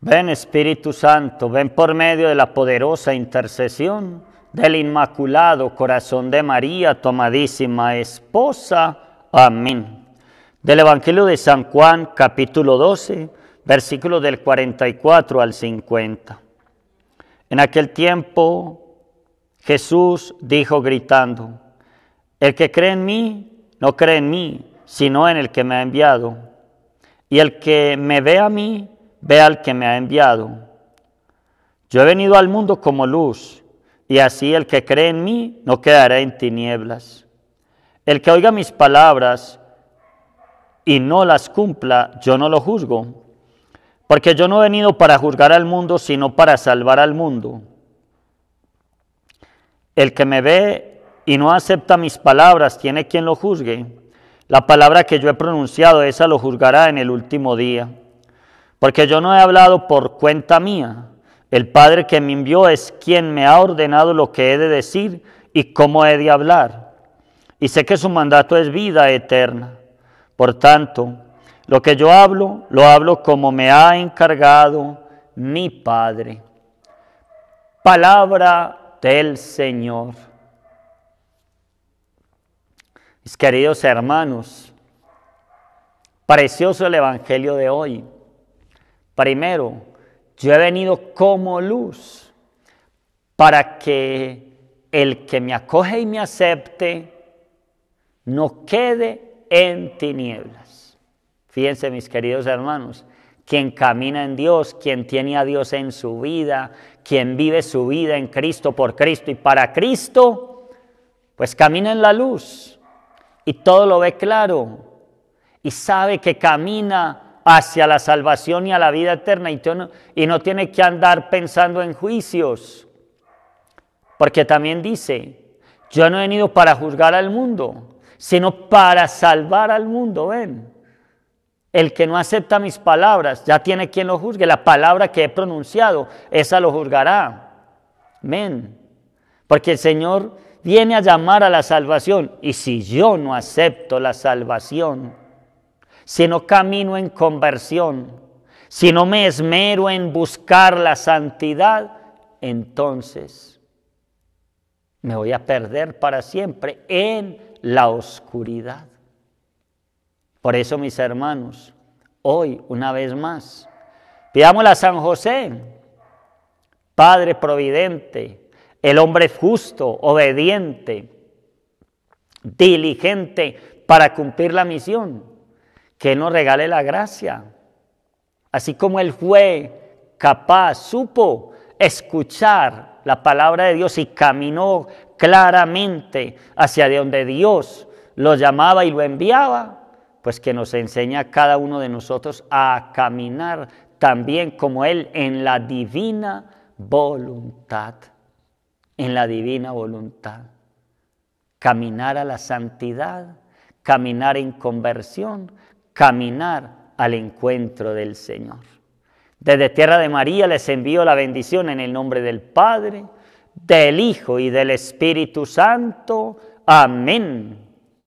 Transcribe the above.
Ven Espíritu Santo, ven por medio de la poderosa intercesión del Inmaculado Corazón de María, Tomadísima esposa. Amén. Del Evangelio de San Juan, capítulo 12, versículo del 44 al 50. En aquel tiempo Jesús dijo gritando, el que cree en mí, no cree en mí, sino en el que me ha enviado. Y el que me ve a mí, ve al que me ha enviado. Yo he venido al mundo como luz, y así el que cree en mí no quedará en tinieblas. El que oiga mis palabras y no las cumpla, yo no lo juzgo, porque yo no he venido para juzgar al mundo, sino para salvar al mundo. El que me ve y no acepta mis palabras, tiene quien lo juzgue. La palabra que yo he pronunciado, esa lo juzgará en el último día porque yo no he hablado por cuenta mía. El Padre que me envió es quien me ha ordenado lo que he de decir y cómo he de hablar. Y sé que su mandato es vida eterna. Por tanto, lo que yo hablo, lo hablo como me ha encargado mi Padre. Palabra del Señor. Mis queridos hermanos, precioso el Evangelio de hoy. Primero, yo he venido como luz para que el que me acoge y me acepte no quede en tinieblas. Fíjense mis queridos hermanos, quien camina en Dios, quien tiene a Dios en su vida, quien vive su vida en Cristo, por Cristo y para Cristo, pues camina en la luz y todo lo ve claro y sabe que camina hacia la salvación y a la vida eterna y, no, y no tiene que andar pensando en juicios. Porque también dice, yo no he venido para juzgar al mundo, sino para salvar al mundo. Ven, el que no acepta mis palabras, ya tiene quien lo juzgue. La palabra que he pronunciado, esa lo juzgará. Amén. Porque el Señor viene a llamar a la salvación. Y si yo no acepto la salvación, si no camino en conversión, si no me esmero en buscar la santidad, entonces me voy a perder para siempre en la oscuridad. Por eso, mis hermanos, hoy una vez más, pidámosle a San José, Padre Providente, el hombre justo, obediente, diligente para cumplir la misión que nos regale la gracia. Así como Él fue capaz, supo escuchar la palabra de Dios y caminó claramente hacia donde Dios lo llamaba y lo enviaba, pues que nos enseña a cada uno de nosotros a caminar también como Él en la divina voluntad, en la divina voluntad. Caminar a la santidad, caminar en conversión, caminar al encuentro del Señor. Desde Tierra de María les envío la bendición en el nombre del Padre, del Hijo y del Espíritu Santo. Amén.